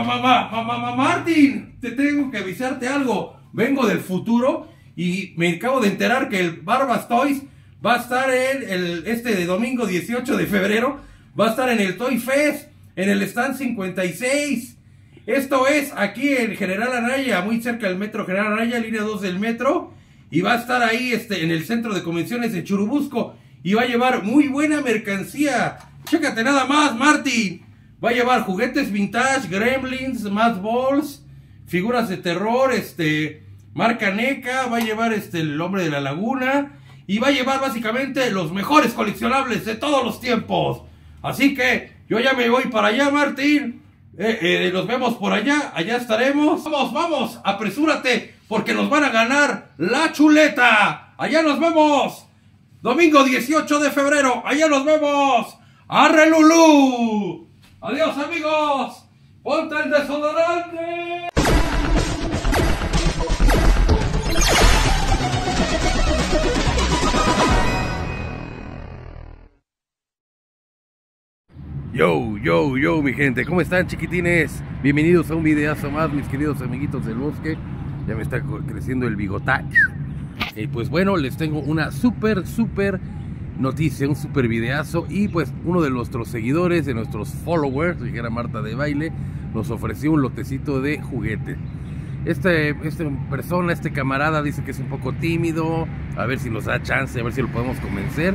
mamá, mamá, mamá, Martín, te tengo que avisarte algo. Vengo del futuro y me acabo de enterar que el Barbas Toys va a estar en el, este de domingo 18 de febrero. Va a estar en el Toy Fest, en el stand 56. Esto es aquí en General Anaya, muy cerca del metro General Araya, línea 2 del metro. Y va a estar ahí este, en el centro de convenciones de Churubusco. Y va a llevar muy buena mercancía. Chécate nada más, Martín. Va a llevar juguetes vintage, gremlins, mad balls, figuras de terror, este, marca NECA, va a llevar este, el hombre de la laguna y va a llevar básicamente los mejores coleccionables de todos los tiempos. Así que yo ya me voy para allá, Martín. Eh, eh, nos vemos por allá, allá estaremos. Vamos, vamos, apresúrate porque nos van a ganar la chuleta. Allá nos vemos. Domingo 18 de febrero, allá nos vemos. ¡Arre Lulú! Adiós amigos. Ponte el desodorante. Yo, yo, yo, mi gente, ¿cómo están chiquitines? Bienvenidos a un videazo más, mis queridos amiguitos del bosque. Ya me está creciendo el bigotá. Y pues bueno, les tengo una súper, súper noticia, un super videazo y pues uno de nuestros seguidores, de nuestros followers, dijera Marta de Baile, nos ofreció un lotecito de juguete. Este, esta persona, este camarada dice que es un poco tímido, a ver si nos da chance, a ver si lo podemos convencer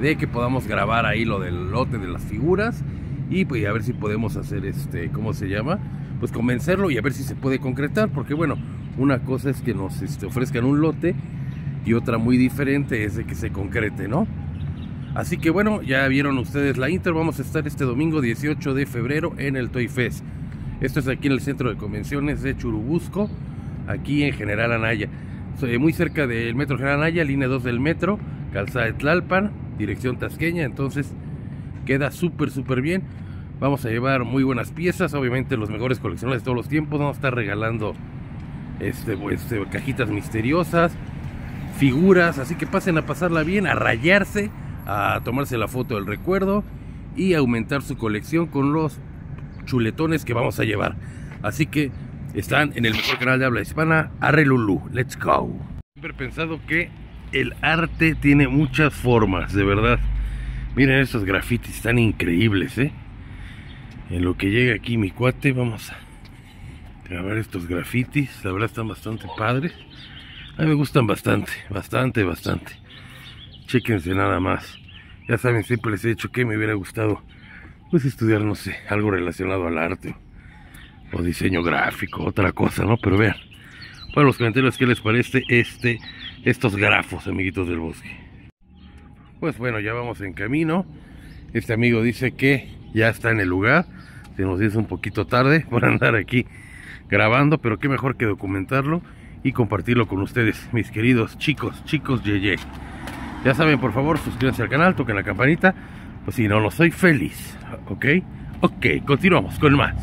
de que podamos grabar ahí lo del lote de las figuras y pues a ver si podemos hacer este, ¿cómo se llama? Pues convencerlo y a ver si se puede concretar, porque bueno, una cosa es que nos este, ofrezcan un lote y otra muy diferente es de que se concrete, ¿no? Así que bueno, ya vieron ustedes la Inter. Vamos a estar este domingo 18 de febrero en el Toy Fest. Esto es aquí en el centro de convenciones de Churubusco, aquí en General Anaya. Soy muy cerca del metro General Anaya, línea 2 del metro, calzada de Tlalpan, dirección tasqueña. Entonces queda súper, súper bien. Vamos a llevar muy buenas piezas, obviamente los mejores coleccionables de todos los tiempos. Vamos a estar regalando este, pues, este cajitas misteriosas, figuras. Así que pasen a pasarla bien, a rayarse a tomarse la foto del recuerdo y aumentar su colección con los chuletones que vamos a llevar. Así que están en el mejor canal de habla hispana, Arre lulu Let's go. Siempre he pensado que el arte tiene muchas formas, de verdad. Miren estos grafitis están increíbles, ¿eh? En lo que llega aquí mi cuate, vamos a grabar estos grafitis. La verdad están bastante padres. A mí me gustan bastante, bastante, bastante. Chequense nada más. Ya saben, siempre les he dicho que me hubiera gustado pues estudiar, no sé, algo relacionado al arte o diseño gráfico, otra cosa, ¿no? Pero vean, para los comentarios, ¿qué les parece este, estos grafos, amiguitos del bosque? Pues bueno, ya vamos en camino. Este amigo dice que ya está en el lugar. Se nos dice un poquito tarde por andar aquí grabando, pero qué mejor que documentarlo y compartirlo con ustedes, mis queridos chicos, chicos, ye Ye. Ya saben, por favor, suscríbanse al canal, toquen la campanita. Pues si no no soy, feliz. ¿Ok? Ok, continuamos con más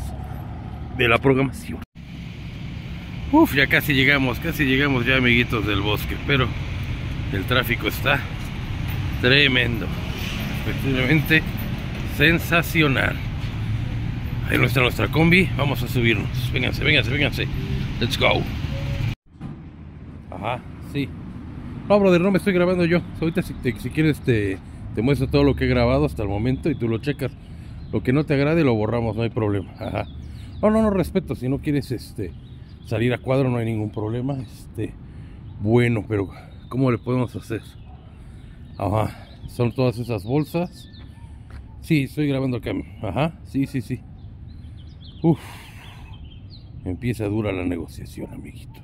de la programación. Uf, ya casi llegamos, casi llegamos ya, amiguitos del bosque. Pero el tráfico está tremendo. Efectivamente, sensacional. Ahí nuestra nuestra combi. Vamos a subirnos. Vénganse, vénganse, vénganse. Let's go. Ajá, sí. No, brother, no me estoy grabando yo. Ahorita si, quieres te, te, muestro todo lo que he grabado hasta el momento y tú lo checas. Lo que no te agrade lo borramos, no hay problema. Ajá. No, no, no, respeto. Si no quieres este, salir a cuadro no hay ningún problema. Este, bueno, pero ¿cómo le podemos hacer? Ajá. Son todas esas bolsas. Sí, estoy grabando acá Ajá. Sí, sí, sí. Uf. Empieza dura la negociación, amiguito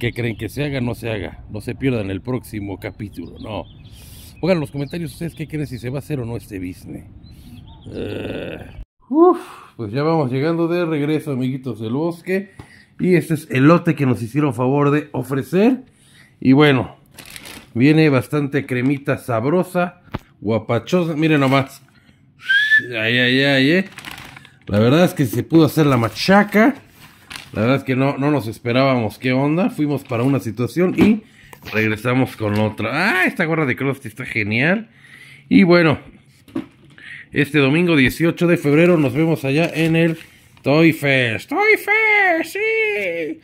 qué creen que se haga, no se haga. No se pierda en el próximo capítulo, no. Pongan en los comentarios ustedes qué creen si se va a hacer o no este business. Eh, pues ya vamos llegando de regreso, amiguitos del bosque. Y este es el lote que nos hicieron favor de ofrecer. Y bueno, viene bastante cremita sabrosa, guapachosa. Miren nomás. Ay, ay, ay, eh. La verdad es que se pudo hacer la machaca. La verdad es que no, no nos esperábamos qué onda. Fuimos para una situación y regresamos con otra. Ah, esta gorra de Krusty está genial. Y bueno, este domingo 18 de febrero nos vemos allá en el Toy Fest. Toy Fest, sí.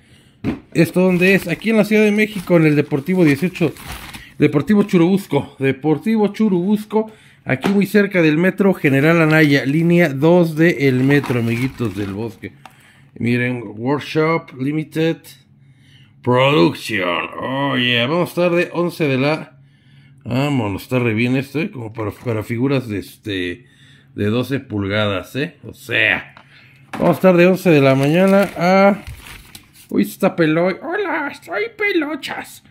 ¿Esto dónde es? Aquí en la Ciudad de México, en el Deportivo 18. Deportivo Churubusco. Deportivo Churubusco. Aquí muy cerca del metro General Anaya. Línea 2 del el metro, amiguitos del bosque. Miren, Workshop Limited Production. Oh, yeah. Vamos tarde, 11 de la... Vámonos, está re bien esto, ¿eh? Como para, para figuras de, este, de 12 pulgadas, ¿eh? O sea, vamos tarde, 11 de la mañana a... Uy, está Peloy. Hola, Estoy Pelochas.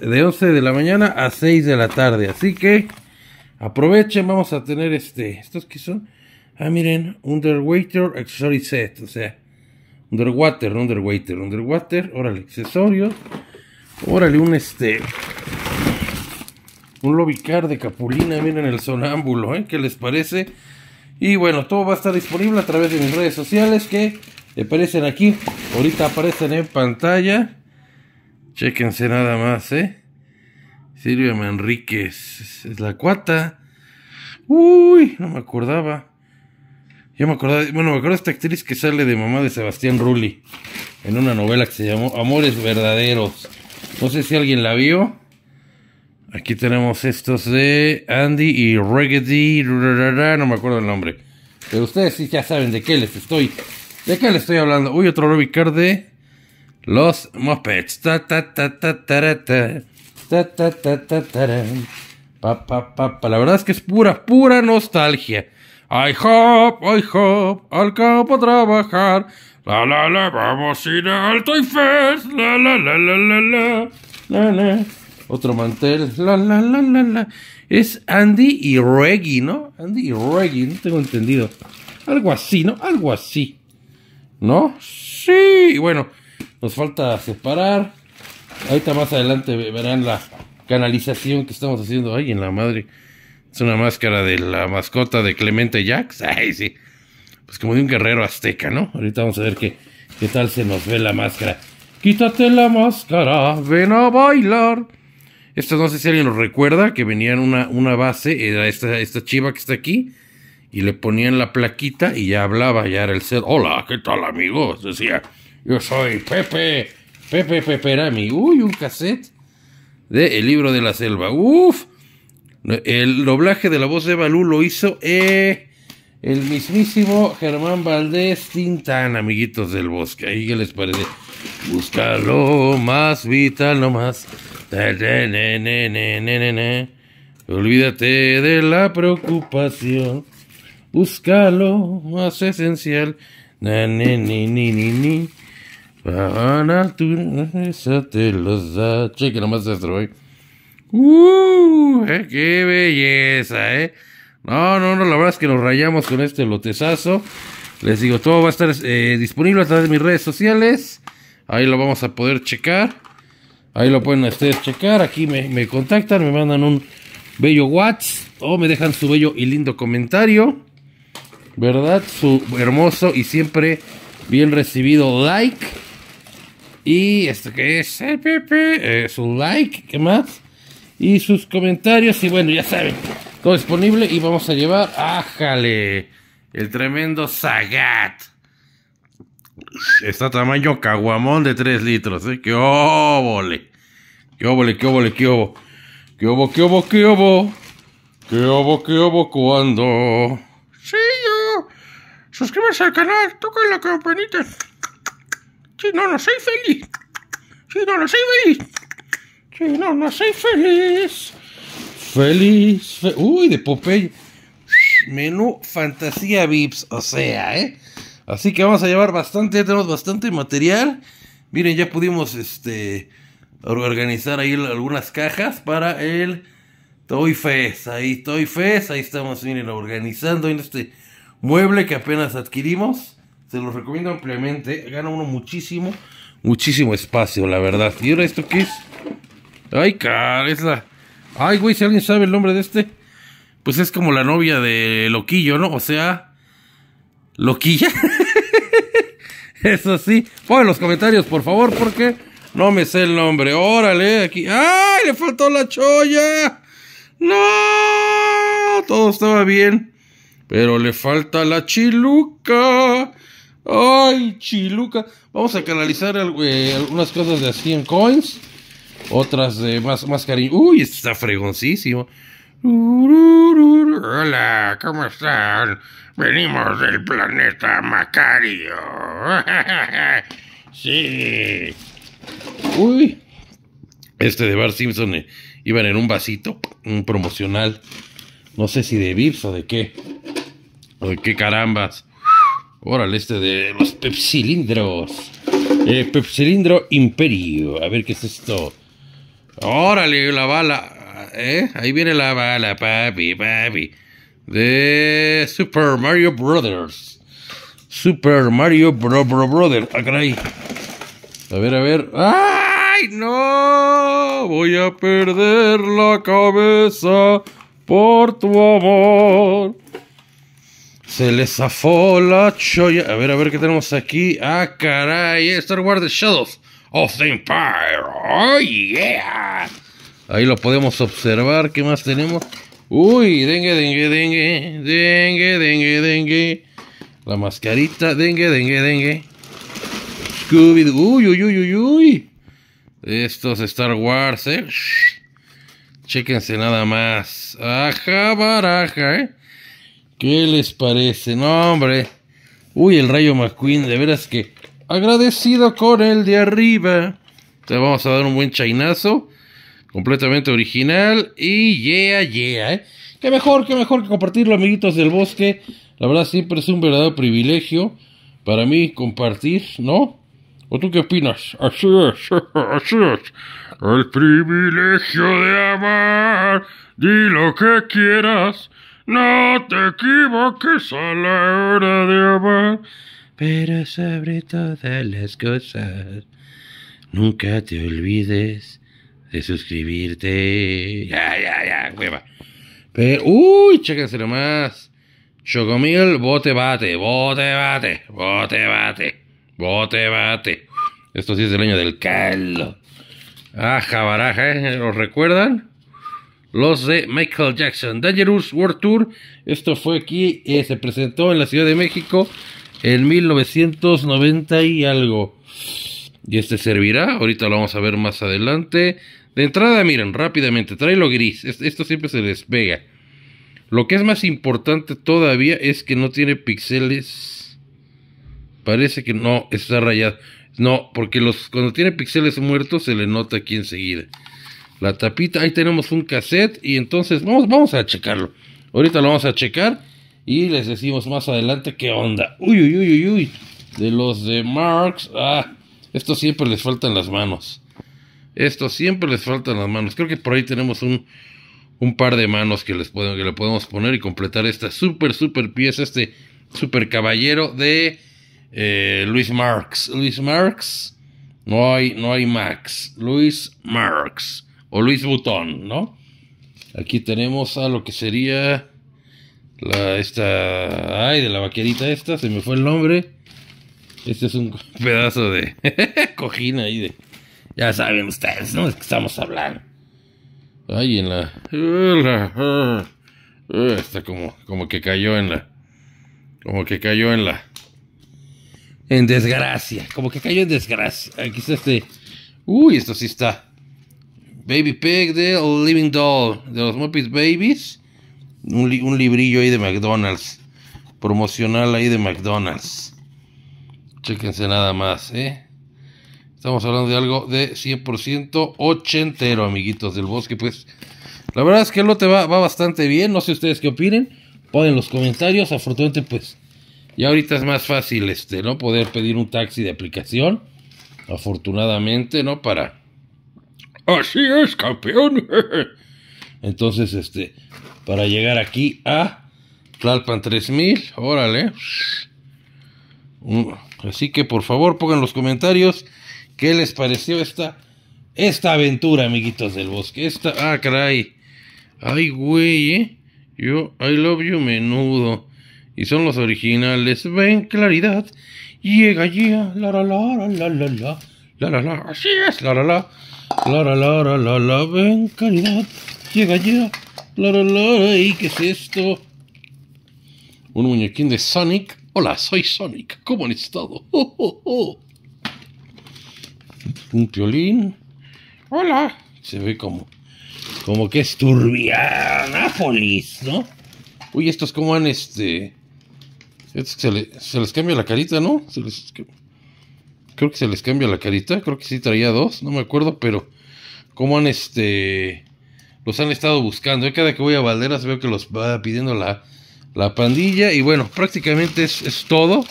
De 11 de la mañana a 6 de la tarde. Así que aprovechen. Vamos a tener este. ¿Estos que son? Ah, miren. Underwater Accessory Set. O sea, Underwater, Underwater, Underwater. Órale, accesorios. Órale, un este. Un lobicar de capulina. Miren el sonámbulo, ¿eh? ¿Qué les parece? Y bueno, todo va a estar disponible a través de mis redes sociales que aparecen aquí. Ahorita aparecen en pantalla. Chequense nada más, ¿eh? Silvia Manríquez. Es la cuata. Uy, no me acordaba. Yo me acuerdo, bueno, me acuerdo de esta actriz que sale de mamá de Sebastián Rulli en una novela que se llamó Amores Verdaderos. No sé si alguien la vio. Aquí tenemos estos de Andy y Reggae, no me acuerdo el nombre. Pero ustedes sí ya saben de qué les estoy, de qué les estoy hablando. Uy, otro Robbie de los Muppets. pa, pa, pa. La verdad es que es pura, pura nostalgia. I hop, I hop, al campo a trabajar. La la la, vamos a ir al Toy Fest. La la la la la la. La la. Otro mantel. La la la la la. Es Andy y Reggie, ¿no? Andy y Reggie, no tengo entendido. Algo así, ¿no? Algo así. ¿No? Sí. Bueno, nos falta separar. Ahí Ahorita más adelante verán la canalización que estamos haciendo. ahí en la madre. Es una máscara de la mascota de Clemente Jacks. Ay, sí. Pues como de un guerrero azteca, ¿no? Ahorita vamos a ver qué, qué tal se nos ve la máscara. Quítate la máscara, ven a bailar. Esto no sé si alguien lo recuerda, que venían una, una base, era esta, esta chiva que está aquí, y le ponían la plaquita y ya hablaba, ya era el set. Hola, ¿qué tal amigos? Decía, yo soy Pepe, Pepe Peperami. Uy, un cassette de El libro de la selva. Uf, el doblaje de la voz de Balú lo hizo eh, el mismísimo Germán Valdés Tintán, amiguitos del bosque. Ahí que les parece. Búscalo más vital, no más. Olvídate de la preocupación. Búscalo más esencial. Na, ni, ni, ni, Esa te los da. nomás de ¡Uh! ¡Eh, ¡Qué belleza, eh! No, no, no, la verdad es que nos rayamos con este lotezazo. Les digo, todo va a estar eh, disponible a través de mis redes sociales. Ahí lo vamos a poder checar. Ahí lo pueden ustedes checar. Aquí me, contactan, me mandan un bello WhatsApp o me dejan su bello y lindo comentario. ¿Verdad? Su hermoso y siempre bien recibido like. Y esto que es, es eh, su like, ¿qué más? y sus comentarios. Y bueno, ya saben, todo disponible. Y vamos a llevar, ájale, el tremendo Zagat. Está tamaño caguamón de 3 litros. ¿eh? ¡Qué óvole! ¡Qué óvole, qué óvole, qué óvole! ¡Qué obo qué obo qué obo qué qué obo, qué obo, cuando? Sí, yo. Suscríbase al canal, toca la campanita. Si no, no soy feliz. Si no, no soy feliz no, no soy feliz. Feliz. Uy, de Popeye. Menú fantasía VIPs, o sea, ¿eh? Así que vamos a llevar bastante, tenemos bastante material. Miren, ya pudimos este organizar ahí algunas cajas para el Toy Fest. Ahí, Toy Fest, ahí estamos, miren, organizando en este mueble que apenas adquirimos. Se los recomiendo ampliamente, gana uno muchísimo, muchísimo espacio, la verdad. ¿Y ahora esto qué es? Ay, car, es Ay, güey, si alguien sabe el nombre de este, pues es como la novia de Loquillo, ¿no? O sea, Loquilla. Eso sí. Pon en los comentarios, por favor, porque no me sé el nombre. Órale, aquí. ¡Ay, le faltó la cholla! ¡No! Todo estaba bien. Pero le falta la chiluca. ¡Ay, chiluca! Vamos a canalizar eh, algunas cosas de 100 coins. Otras de más, más cariño. Uy, este está fregoncísimo. Hola, ¿cómo están? Venimos del planeta Macario. sí. Uy. Este de bar Simpson eh, iban en un vasito, un promocional. No sé si de Vips o de qué. O de qué carambas. Órale, este de los pepsilindros. Eh, pepsilindro Imperio. A ver qué es esto. Órale, la bala. ¿Eh? Ahí viene la bala, papi, papi. De Super Mario Brothers. Super Mario Bro, Bro Brother. Ah, caray. A ver, a ver. ¡Ay, no! Voy a perder la cabeza por tu amor. Se les zafó la choya. A ver, a ver qué tenemos aquí. Ah, caray. Star Wars The Shadows of Empire. ¡Oh, yeah! Ahí lo podemos observar. ¿Qué más tenemos? Uy, dengue, dengue, dengue. Dengue, dengue, dengue. La mascarita, dengue, dengue, dengue. Scooby, uy, uy, uy, uy, uy. Estos Star Wars, eh. Chéquense nada más. Ajá, baraja, eh. ¿Qué les parece? No, hombre. Uy, el rayo McQueen, de veras que agradecido con el de arriba. Te vamos a dar un buen chainazo. Completamente original. Y yeah, yeah. ¿eh? Qué mejor, qué mejor que compartirlo, amiguitos del bosque. La verdad siempre es un verdadero privilegio para mí compartir, ¿no? ¿O tú qué opinas? Así es, así es. El privilegio de amar. Di lo que quieras. No te equivoques a la hora de amar pero sobre todas las cosas, nunca te olvides de suscribirte. Ya, ya, ya, hueva. Pero, uy, chéquense más. Chocomil, bote bate, bote bate, bote bate, bote bate. Esto sí es el año del caldo. Ajá, ah, baraja, ¿eh? recuerdan? Los de Michael Jackson, Dangerous World Tour. Esto fue aquí, y eh, se presentó en la Ciudad de México en 1990 y algo. Y este servirá, ahorita lo vamos a ver más adelante. De entrada, miren, rápidamente, trae lo gris, esto siempre se despega. Lo que es más importante todavía es que no tiene píxeles. Parece que no, está rayado. No, porque los, cuando tiene píxeles muertos se le nota aquí enseguida. La tapita, ahí tenemos un cassette y entonces vamos, vamos a checarlo. Ahorita lo vamos a checar. Y les decimos más adelante qué onda. Uy, uy, uy, uy, uy. De los de Marx. Ah, esto siempre les faltan las manos. Esto siempre les faltan las manos. Creo que por ahí tenemos un, un par de manos que, les que le podemos poner y completar esta super, super pieza, este super caballero de eh, Luis Marx. Luis Marx, no hay, no hay Max. Luis Marx o Luis Butón, ¿no? Aquí tenemos a lo que sería la, esta, ay, de la vaquerita esta, se me fue el nombre. Este es un pedazo de cojín ahí de... Ya saben ustedes, ¿no? que estamos hablando. Ay, en la... Ah, está como, como que cayó en la... Como que cayó en la... En desgracia. Como que cayó en desgracia. Aquí está este... Uy, esto sí está. Baby Pig de Living Doll. De los Muppets Babies un, librillo ahí de McDonald's, promocional ahí de McDonald's. Chéquense nada más, ¿eh? Estamos hablando de algo de 100% ochentero, amiguitos del bosque. Pues la verdad es que el lote va, va bastante bien. No sé ustedes qué opinen. Ponen los comentarios. Afortunadamente, pues ya ahorita es más fácil, este, ¿no? Poder pedir un taxi de aplicación. Afortunadamente, ¿no? Para... Así es, campeón. Entonces, este, para llegar aquí a Tlalpan 3000, órale. Mm, así que por favor pongan en los comentarios qué les pareció esta, esta aventura, amiguitos del bosque. Esta, ah, caray. Ay, güey, eh. Yo, I love you menudo. Y son los originales. Ven, claridad. Llega, ya. La, la, la, la, la, la. La, la, la. Así es. La, la, la. La, la, la, la, la, la. Ven, claridad llega ya. La, ¿Y qué es esto? Un muñequín de Sonic. Hola, soy Sonic. ¿Cómo han estado? Oh, oh, oh, Un violín. Hola. Se ve como, como que es turbianápolis, ¿no? Uy, estos cómo han este... se, les cambia la carita, ¿no? creo que se les cambia la carita. Creo que sí traía dos, no me acuerdo, pero... ¿Cómo han este los han estado buscando. Cada cada que voy a Valderas veo que los va pidiendo la, pandilla. Y bueno, prácticamente es, todo.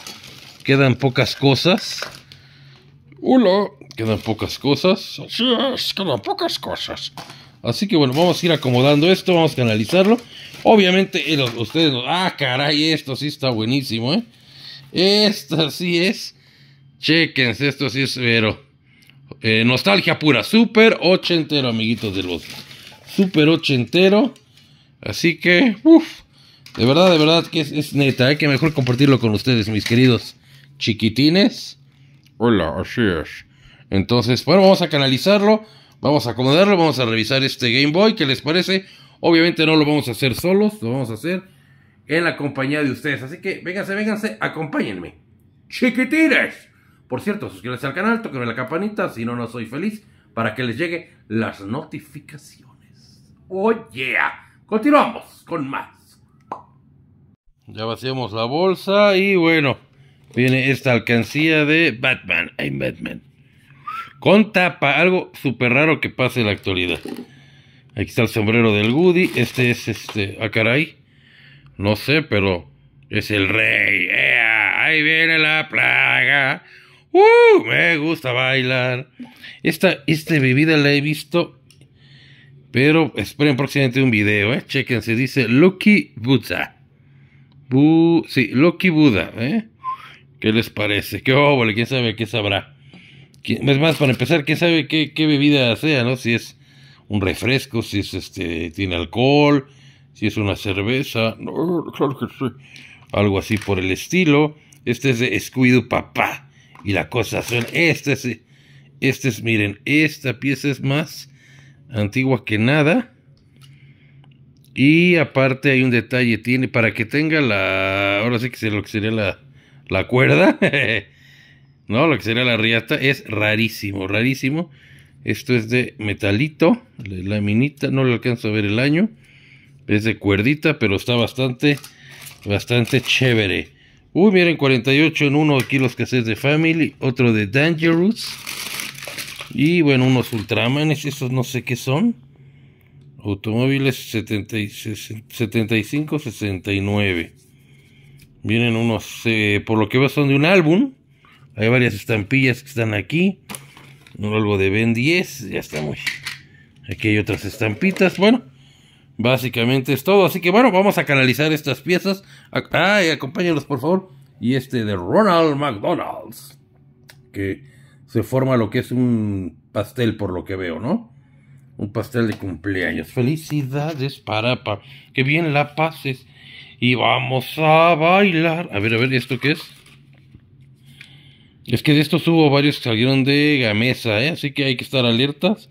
Quedan pocas cosas. Hola, quedan pocas cosas. Así quedan pocas cosas. Así que bueno, vamos a ir acomodando esto, vamos a canalizarlo. Obviamente, eh, ustedes Ah, caray, esto sí está buenísimo, ¿eh? Esto sí es. Chequense, esto sí es, pero. Eh, nostalgia pura, super ochentero, amiguitos de los... Super súper entero, Así que, uff, de verdad, de verdad que es, neta, hay eh, que mejor compartirlo con ustedes, mis queridos chiquitines. Hola, así es. Entonces, bueno, vamos a canalizarlo, vamos a acomodarlo, vamos a revisar este Game Boy, ¿qué les parece? Obviamente no lo vamos a hacer solos, lo vamos a hacer en la compañía de ustedes. Así que, vénganse, vénganse, acompáñenme. Chiquitines. Por cierto, suscríbanse al canal, toquenme la campanita, si no, no soy feliz, para que les llegue las notificaciones. Oye, oh, yeah. continuamos con más. Ya vaciamos la bolsa y bueno, viene esta alcancía de Batman. I'm Batman. Con tapa, algo súper raro que pase en la actualidad. Aquí está el sombrero del Woody. Este es este. Ah, caray. No sé, pero es el rey. Ahí viene la plaga. ¡Uh! Me gusta bailar. Esta, esta bebida la he visto pero esperen próximamente un video, ¿eh? se dice Loki Buddha. Bu sí, Loki Buddha ¿eh? ¿Qué les parece? ¿Qué óvole? ¿Quién sabe qué sabrá? es más, para empezar, ¿quién sabe qué, bebida sea, no? Si es un refresco, si es este, tiene alcohol, si es una cerveza, no, claro que sí. Algo así por el estilo. Este es de Escuido Papá. Y la cosa son, este ¿eh? este es, miren, esta pieza es más Antigua que nada. Y aparte hay un detalle, tiene para que tenga la, ahora sí que sé lo que sería la, la cuerda, no, lo que sería la riata, es rarísimo, rarísimo. Esto es de metalito, laminita, no le alcanzo a ver el año. Es de cuerdita, pero está bastante, bastante chévere. Uy, miren, 48 en uno aquí los cassettes de Family, otro de Dangerous. Y bueno, unos Ultramanes, esos no sé qué son. Automóviles 75, 69. Vienen unos, eh, por lo que veo, son de un álbum. Hay varias estampillas que están aquí. Algo de Ben 10, ya está muy. Aquí hay otras estampitas. Bueno, básicamente es todo. Así que bueno, vamos a canalizar estas piezas. Ay, Acompáñenos por favor. Y este de Ronald McDonald's. Que se forma lo que es un pastel, por lo que veo, ¿no? Un pastel de cumpleaños. Felicidades para, pa, que bien la pases. Y vamos a bailar. A ver, a ver, ¿esto qué es? Es que de estos hubo varios que salieron de Gamesa, ¿eh? Así que hay que estar alertas.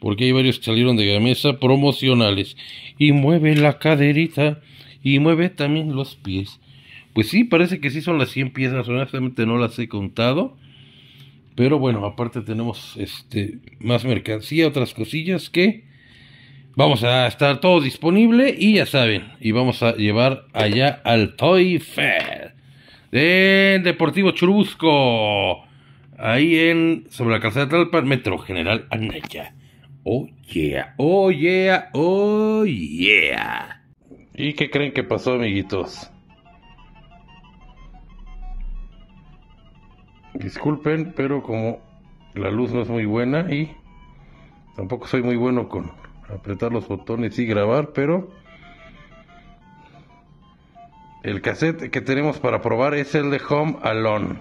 Porque hay varios que salieron de Gamesa promocionales. Y mueve la caderita. Y mueve también los pies. Pues sí, parece que sí son las 100 piezas. Honestamente no las he contado. Pero bueno, aparte tenemos este, más mercancía, otras cosillas que vamos a estar todo disponible y ya saben, y vamos a llevar allá al Toy Fair de Deportivo Churubusco. Ahí en, sobre la calzada de Tlalpan, Metro General Anaya. Oh yeah, oh yeah, oh yeah. ¿Y qué creen que pasó, amiguitos? Disculpen, pero como la luz no es muy buena y tampoco soy muy bueno con apretar los botones y grabar, pero el cassette que tenemos para probar es el de Home Alone.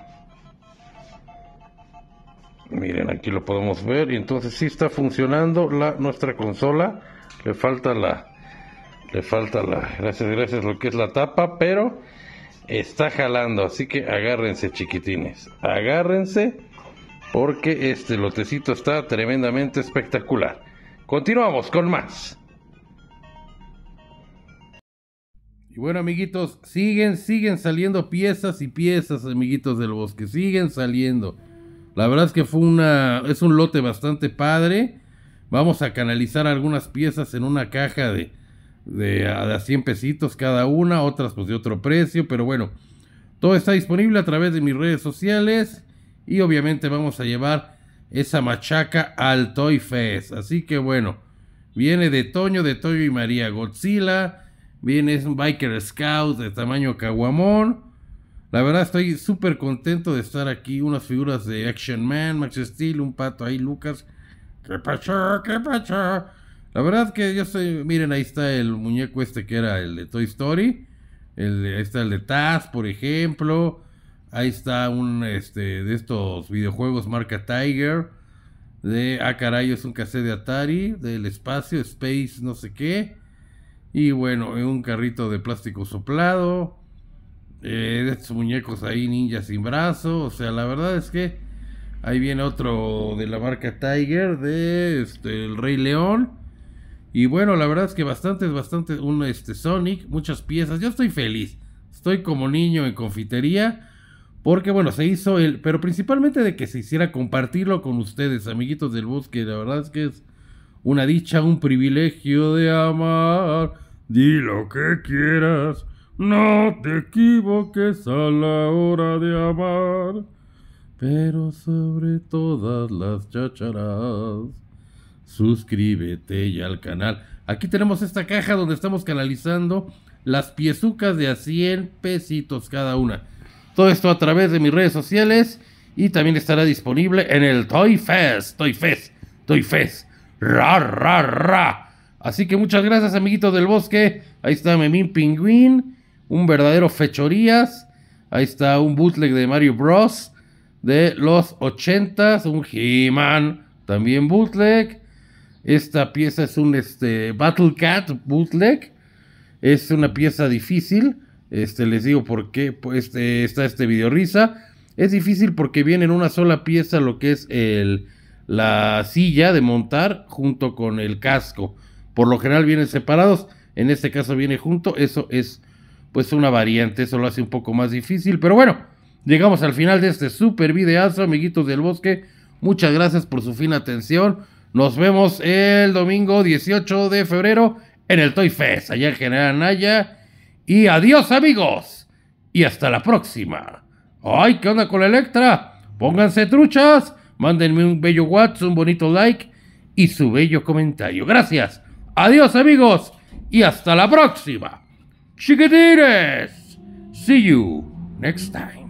Miren, aquí lo podemos ver y entonces sí está funcionando la nuestra consola. Le falta la le falta la gracias, gracias lo que es la tapa, pero está jalando, así que agárrense chiquitines, agárrense porque este lotecito está tremendamente espectacular. Continuamos con más. Y bueno, amiguitos, siguen, siguen saliendo piezas y piezas, amiguitos del bosque, siguen saliendo. La verdad es que fue una, es un lote bastante padre. Vamos a canalizar algunas piezas en una caja de, de a, 100 pesitos cada una, otras pues de otro precio, pero bueno, todo está disponible a través de mis redes sociales y obviamente vamos a llevar esa machaca al Toy Fest, así que bueno, viene de Toño, de Toño y María Godzilla, viene es un Biker Scout de tamaño caguamón, la verdad estoy súper contento de estar aquí, unas figuras de Action Man, Max Steel, un pato ahí, Lucas, qué pasó? qué pasó? La verdad que yo estoy, miren, ahí está el muñeco este que era el de Toy Story. El, ahí está el de Taz, por ejemplo. Ahí está un este, de estos videojuegos marca Tiger. De, ah, caray, es un cassette de Atari. Del espacio, Space, no sé qué. Y bueno, un carrito de plástico soplado. Eh, de estos muñecos ahí, ninja sin brazo. O sea, la verdad es que ahí viene otro de la marca Tiger. De este, el Rey León. Y bueno, la verdad es que bastantes, bastante un este, Sonic, muchas piezas. Yo estoy feliz. Estoy como niño en confitería. Porque bueno, se hizo el... Pero principalmente de que se hiciera compartirlo con ustedes, amiguitos del bosque. La verdad es que es una dicha, un privilegio de amar. Di lo que quieras. No te equivoques a la hora de amar. Pero sobre todas las chacharas suscríbete ya al canal. Aquí tenemos esta caja donde estamos canalizando las piezucas de a 100 pesitos cada una. Todo esto a través de mis redes sociales y también estará disponible en el Toy Fest, Toy Fest, Toy Fest. Ra, ra, ra. Así que muchas gracias, amiguitos del bosque. Ahí está Memín Pingüín, un verdadero fechorías. Ahí está un bootleg de Mario Bros. de los 80 un He-Man, también bootleg. Esta pieza es un este, Battle Cat bootleg. Es una pieza difícil. Este, les digo por qué pues, este, está este video risa. Es difícil porque viene en una sola pieza lo que es el, la silla de montar junto con el casco. Por lo general vienen separados. En este caso viene junto. Eso es pues una variante. Eso lo hace un poco más difícil. Pero bueno, llegamos al final de este super videazo, amiguitos del bosque. Muchas gracias por su fina atención. Nos vemos el domingo 18 de febrero en el Toy Fest, allá en General Naya. Y adiós amigos. Y hasta la próxima. Ay, ¿qué onda con la Electra? Pónganse truchas. Mándenme un bello WhatsApp, un bonito like y su bello comentario. Gracias. Adiós amigos. Y hasta la próxima. Chiquitines. See you next time.